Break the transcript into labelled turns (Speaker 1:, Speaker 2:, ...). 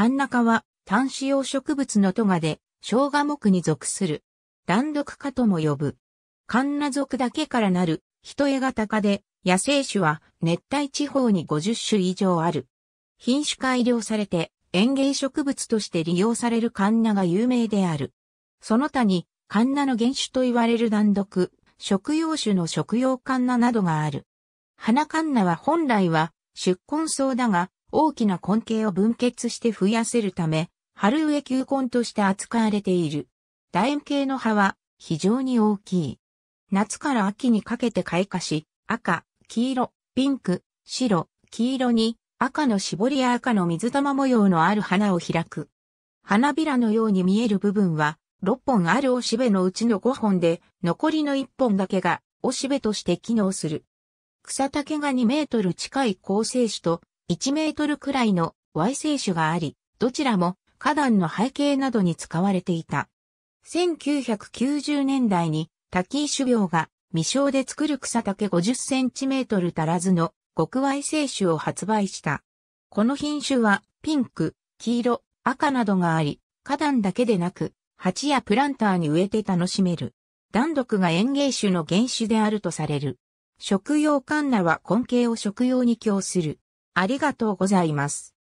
Speaker 1: カンナ科は単子葉植物のトガで、生姜木に属する。単毒科とも呼ぶ。カンナ属だけからなる、人絵型科で、野生種は熱帯地方に50種以上ある。品種改良されて、園芸植物として利用されるカンナが有名である。その他に、カンナの原種と言われる単毒、食用種の食用カンナなどがある。花カンナは本来は、宿根草だが、大きな根茎を分結して増やせるため、春植え球根として扱われている。楕円形の葉は非常に大きい。夏から秋にかけて開花し、赤、黄色、ピンク、白、黄色に赤の絞りや赤の水玉模様のある花を開く。花びらのように見える部分は、6本あるおしべのうちの5本で、残りの1本だけがおしべとして機能する。草丈が2メートル近い構成種と1メートルくらいの Y 聖種があり、どちらも花壇の背景などに使われていた。1990年代にタキー種苗が未生で作る草丈50センチメートル足らずの極 Y 聖種を発売した。この品種はピンク、黄色、赤などがあり、花壇だけでなく、鉢やプランターに植えて楽しめる。弾毒が園芸種の原種であるとされる。食用カンナは根茎を食用に供する。ありがとうございます。